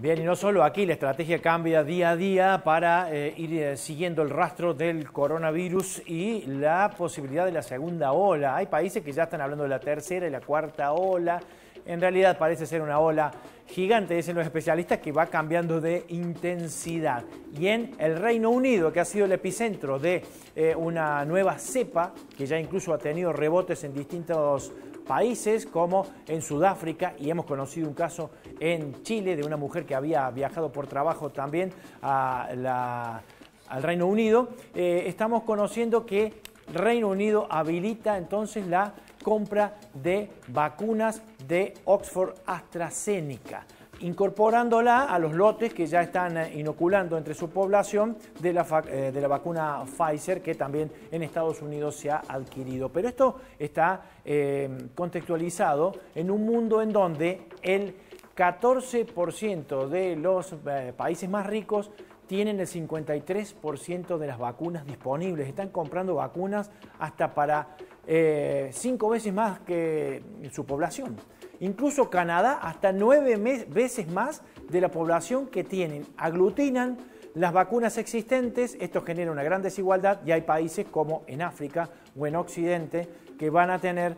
Bien, y no solo aquí, la estrategia cambia día a día para eh, ir eh, siguiendo el rastro del coronavirus y la posibilidad de la segunda ola. Hay países que ya están hablando de la tercera y la cuarta ola. En realidad parece ser una ola gigante, dicen los especialistas, que va cambiando de intensidad. Y en el Reino Unido, que ha sido el epicentro de eh, una nueva cepa, que ya incluso ha tenido rebotes en distintos países como en Sudáfrica y hemos conocido un caso en Chile de una mujer que había viajado por trabajo también a la, al Reino Unido, eh, estamos conociendo que Reino Unido habilita entonces la compra de vacunas de Oxford AstraZeneca, incorporándola a los lotes que ya están eh, inoculando entre su población de la, eh, de la vacuna Pfizer, que también en Estados Unidos se ha adquirido. Pero esto está eh, contextualizado en un mundo en donde el 14% de los países más ricos tienen el 53% de las vacunas disponibles. Están comprando vacunas hasta para eh, cinco veces más que su población. Incluso Canadá, hasta nueve veces más de la población que tienen. Aglutinan las vacunas existentes, esto genera una gran desigualdad y hay países como en África o en Occidente que van a tener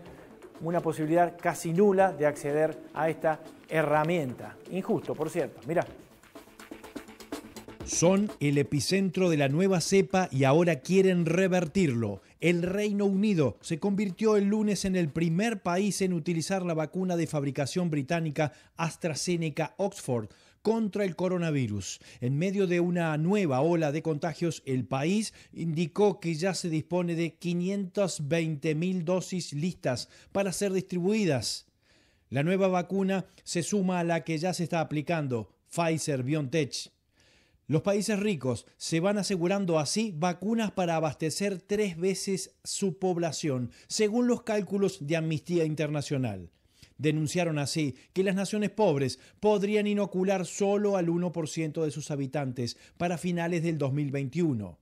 una posibilidad casi nula de acceder a esta herramienta. Injusto, por cierto. Mirá. Son el epicentro de la nueva cepa y ahora quieren revertirlo. El Reino Unido se convirtió el lunes en el primer país en utilizar la vacuna de fabricación británica AstraZeneca Oxford contra el coronavirus. En medio de una nueva ola de contagios, el país indicó que ya se dispone de 520.000 mil dosis listas para ser distribuidas. La nueva vacuna se suma a la que ya se está aplicando, Pfizer BioNTech. Los países ricos se van asegurando así vacunas para abastecer tres veces su población, según los cálculos de Amnistía Internacional. Denunciaron así que las naciones pobres podrían inocular solo al 1% de sus habitantes para finales del 2021.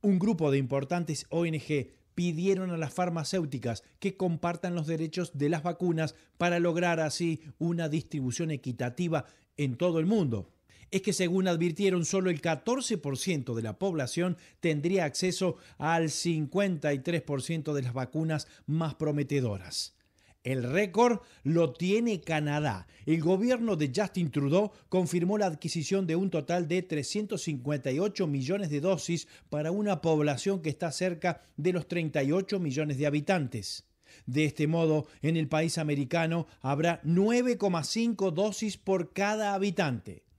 Un grupo de importantes ONG pidieron a las farmacéuticas que compartan los derechos de las vacunas para lograr así una distribución equitativa en todo el mundo es que según advirtieron solo el 14% de la población tendría acceso al 53% de las vacunas más prometedoras. El récord lo tiene Canadá. El gobierno de Justin Trudeau confirmó la adquisición de un total de 358 millones de dosis para una población que está cerca de los 38 millones de habitantes. De este modo, en el país americano habrá 9,5 dosis por cada habitante.